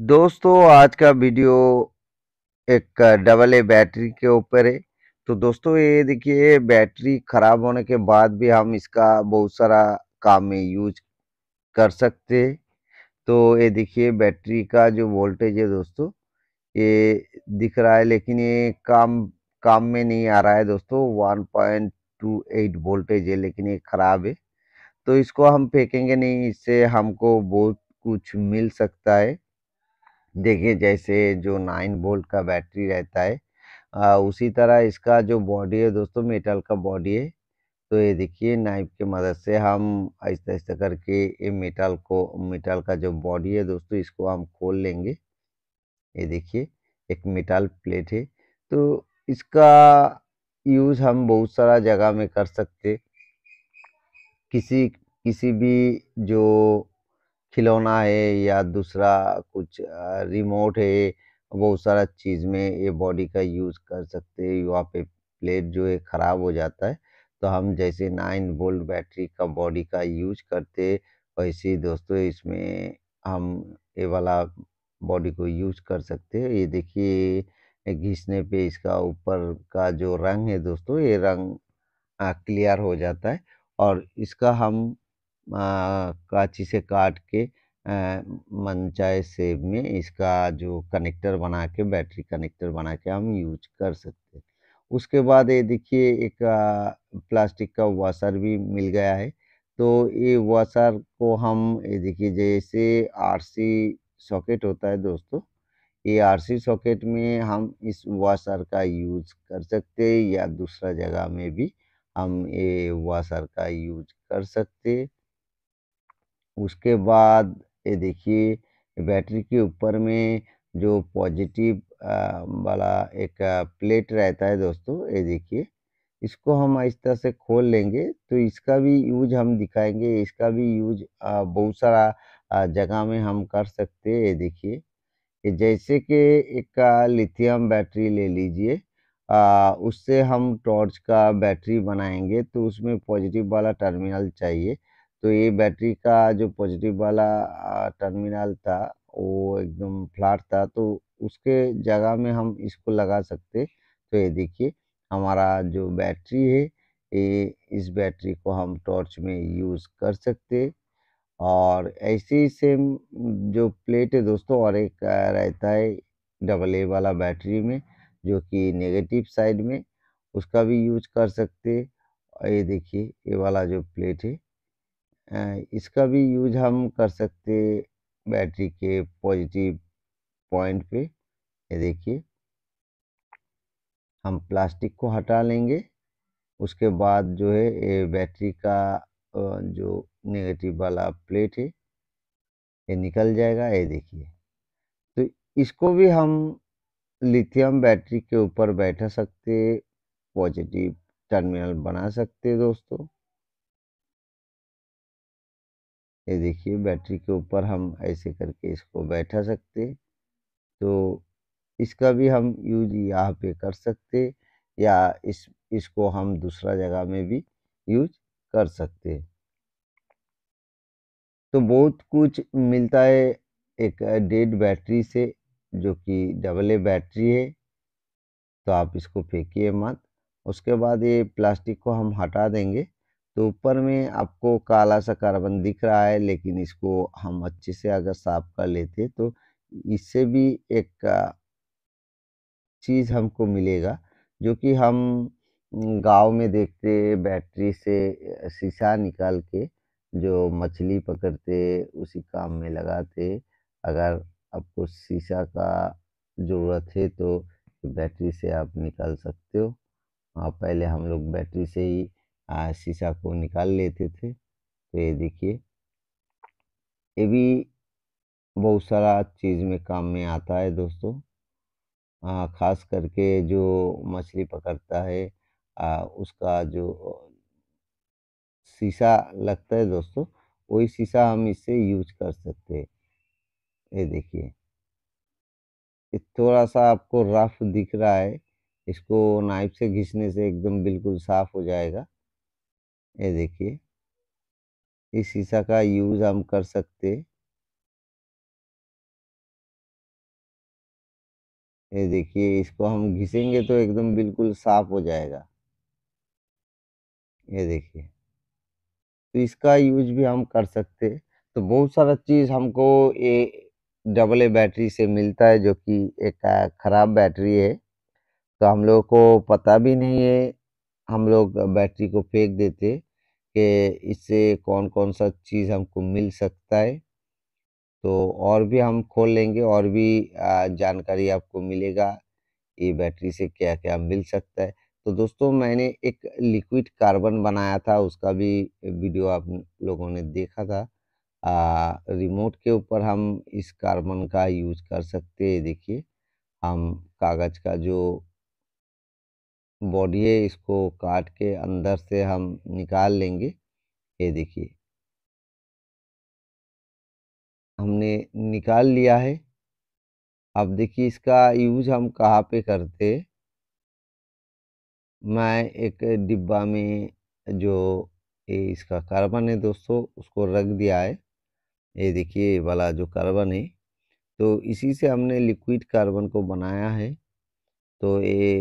दोस्तों आज का वीडियो एक डबल ए बैटरी के ऊपर है तो दोस्तों ये देखिए बैटरी ख़राब होने के बाद भी हम इसका बहुत सारा काम में यूज कर सकते हैं तो ये देखिए बैटरी का जो वोल्टेज है दोस्तों ये दिख रहा है लेकिन ये काम काम में नहीं आ रहा है दोस्तों 1.28 वोल्टेज है लेकिन ये ख़राब है तो इसको हम फेंकेंगे नहीं इससे हमको बहुत कुछ मिल सकता है देखिए जैसे जो नाइन वोल्ट का बैटरी रहता है आ, उसी तरह इसका जो बॉडी है दोस्तों मेटल का बॉडी है तो ये देखिए नाइफ के मदद से हम ऐसे ऐसे करके ये मेटल को मेटल का जो बॉडी है दोस्तों इसको हम खोल लेंगे ये देखिए एक मेटल प्लेट है तो इसका यूज़ हम बहुत सारा जगह में कर सकते किसी किसी भी जो खिलौना है या दूसरा कुछ रिमोट है, बहुत सारा चीज़ में ये बॉडी का यूज़ कर सकते हैं। वहाँ पे प्लेट जो है खराब हो जाता है, तो हम जैसे नाइन वोल्ट बैटरी का बॉडी का यूज़ करते वैसे दोस्तों इसमें हम ये वाला बॉडी को यूज़ कर सकते हैं। ये देखिए घिसने पे इसका ऊपर का जो रंग है दोस्तों ये रंग क्लियर हो जाता है और इसका हम काची से काट के मनचाहे सेब में इसका जो कनेक्टर बना के बैटरी कनेक्टर बना के हम यूज कर सकते हैं उसके बाद ये देखिए एक प्लास्टिक का वाशर भी मिल गया है तो ये वाशर को हम ये देखिए जैसे आरसी सॉकेट होता है दोस्तों ये आरसी सॉकेट में हम इस वाशर का यूज कर सकते या दूसरा जगह में भी हम ये वाशर का यूज कर सकते उसके बाद ये देखिए बैटरी के ऊपर में जो पॉजिटिव वाला एक प्लेट रहता है दोस्तों ये देखिए इसको हम इस तरह से खोल लेंगे तो इसका भी यूज हम दिखाएंगे इसका भी यूज बहुत सारा जगह में हम कर सकते हैं ये देखिए जैसे कि एक लिथियम बैटरी ले लीजिए उससे हम टॉर्च का बैटरी बनाएंगे तो उसमें पॉजिटिव वाला टर्मिनल चाहिए तो ये बैटरी का जो पॉजिटिव वाला टर्मिनल था वो एकदम फ्लैट था तो उसके जगह में हम इसको लगा सकते तो ये देखिए हमारा जो बैटरी है ये इस बैटरी को हम टॉर्च में यूज़ कर सकते और ऐसे ही सेम जो प्लेट है दोस्तों और एक रहता है डबल ए वाला बैटरी में जो कि नेगेटिव साइड में उसका भी यूज कर सकते ये देखिए ये वाला जो प्लेट है इसका भी यूज हम कर सकते बैटरी के पॉजिटिव पॉइंट पे ये देखिए हम प्लास्टिक को हटा लेंगे उसके बाद जो है ये बैटरी का जो नेगेटिव वाला प्लेट है ये निकल जाएगा ये देखिए तो इसको भी हम लिथियम बैटरी के ऊपर बैठा सकते पॉजिटिव टर्मिनल बना सकते दोस्तों ये देखिए बैटरी के ऊपर हम ऐसे करके इसको बैठा सकते तो इसका भी हम यूज यहाँ पे कर सकते या इस इसको हम दूसरा जगह में भी यूज कर सकते तो बहुत कुछ मिलता है एक डेड बैटरी से जो कि डबल ए बैटरी है तो आप इसको फेंकिए मत उसके बाद ये प्लास्टिक को हम हटा देंगे तो ऊपर में आपको काला सा कार्बन दिख रहा है लेकिन इसको हम अच्छे से अगर साफ कर लेते तो इससे भी एक चीज़ हमको मिलेगा जो कि हम गांव में देखते बैटरी से शीशा निकाल के जो मछली पकड़ते उसी काम में लगाते अगर आपको शीशा का ज़रूरत है तो बैटरी से आप निकाल सकते हो हाँ पहले हम लोग बैटरी से ही शीशा को निकाल लेते थे तो ये देखिए ये भी बहुत सारा चीज़ में काम में आता है दोस्तों आ, खास करके जो मछली पकड़ता है आ, उसका जो शीशा लगता है दोस्तों वही शीशा हम इससे यूज कर सकते हैं ये देखिए थोड़ा सा आपको रफ दिख रहा है इसको नाइफ से घिसने से एकदम बिल्कुल साफ़ हो जाएगा ये देखिए इस शीशा का यूज़ हम कर सकते ये देखिए इसको हम घिसेंगे तो एकदम बिल्कुल साफ हो जाएगा ये देखिए तो इसका यूज भी हम कर सकते तो बहुत सारा चीज़ हमको ये डबल ए बैटरी से मिलता है जो कि एक ख़राब बैटरी है तो हम लोगों को पता भी नहीं है हम लोग बैटरी को फेंक देते कि इससे कौन कौन सा चीज़ हमको मिल सकता है तो और भी हम खोल लेंगे और भी जानकारी आपको मिलेगा ये बैटरी से क्या क्या मिल सकता है तो दोस्तों मैंने एक लिक्विड कार्बन बनाया था उसका भी वीडियो आप लोगों ने देखा था आ, रिमोट के ऊपर हम इस कार्बन का यूज़ कर सकते हैं देखिए हम कागज़ का जो बॉडी है इसको काट के अंदर से हम निकाल लेंगे ये देखिए हमने निकाल लिया है अब देखिए इसका यूज हम कहाँ पे करते मैं एक डिब्बा में जो ये इसका कार्बन है दोस्तों उसको रख दिया है ये देखिए वाला जो कार्बन है तो इसी से हमने लिक्विड कार्बन को बनाया है तो ये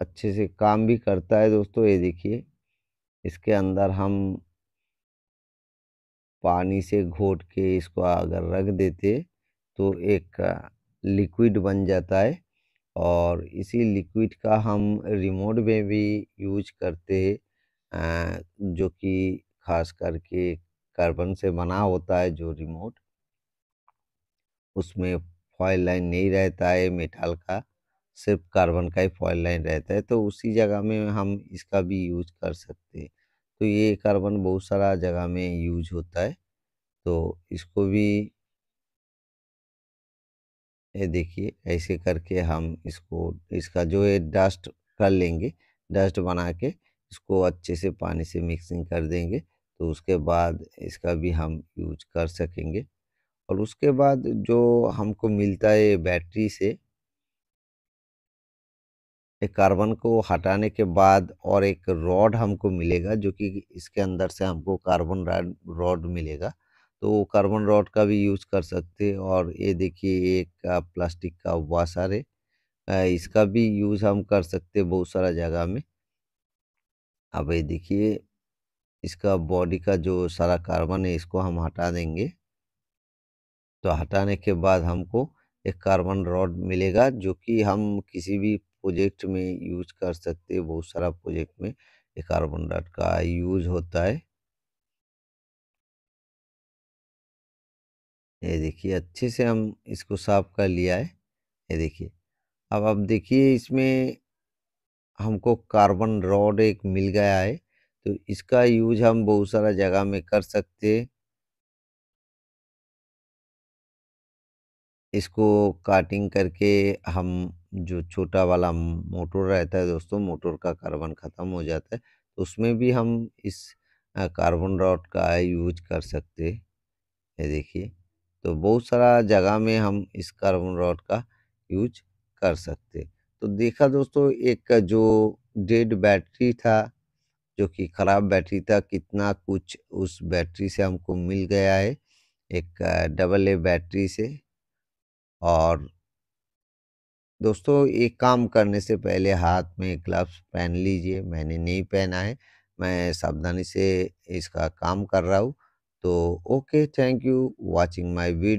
अच्छे से काम भी करता है दोस्तों ये देखिए इसके अंदर हम पानी से घोट के इसको अगर रख देते तो एक लिक्विड बन जाता है और इसी लिक्विड का हम रिमोट में भी यूज करते हैं जो कि खास करके कार्बन से बना होता है जो रिमोट उसमें फॉइल लाइन नहीं रहता है मेटाल का सिर्फ कार्बन का ही फॉयल लाइन रहता है तो उसी जगह में हम इसका भी यूज कर सकते हैं तो ये कार्बन बहुत सारा जगह में यूज होता है तो इसको भी ये देखिए ऐसे करके हम इसको इसका जो है डस्ट कर लेंगे डस्ट बना के इसको अच्छे से पानी से मिक्सिंग कर देंगे तो उसके बाद इसका भी हम यूज कर सकेंगे और उसके बाद जो हमको मिलता है बैटरी से एक कार्बन को हटाने के बाद और एक रॉड हमको मिलेगा जो कि इसके अंदर से हमको कार्बन रॉड मिलेगा तो वो कार्बन रॉड का भी यूज़ कर सकते और ये देखिए एक प्लास्टिक का वाशर है इसका भी यूज़ हम कर सकते बहुत सारा जगह में अब ये देखिए इसका बॉडी का जो सारा कार्बन है इसको हम हटा देंगे तो हटाने के बाद हमको एक कार्बन रॉड मिलेगा जो कि हम किसी भी प्रोजेक्ट में यूज कर सकते हैं बहुत सारा प्रोजेक्ट में ये कार्बन डाट का यूज होता है ये देखिए अच्छे से हम इसको साफ कर लिया है ये देखिए अब आप देखिए इसमें हमको कार्बन रॉड एक मिल गया है तो इसका यूज हम बहुत सारा जगह में कर सकते इसको काटिंग करके हम जो छोटा वाला मोटर रहता है दोस्तों मोटर का कार्बन ख़त्म हो जाता है तो उसमें भी हम इस कार्बन रॉड का यूज कर सकते हैं देखिए तो बहुत सारा जगह में हम इस कार्बन रॉड का यूज कर सकते तो देखा दोस्तों एक जो डेड बैटरी था जो कि ख़राब बैटरी था कितना कुछ उस बैटरी से हमको मिल गया है एक डबल ए बैटरी से और दोस्तों एक काम करने से पहले हाथ में ग्लव्स पहन लीजिए मैंने नहीं पहना है मैं सावधानी से इसका काम कर रहा हूँ तो okay thank you watching my video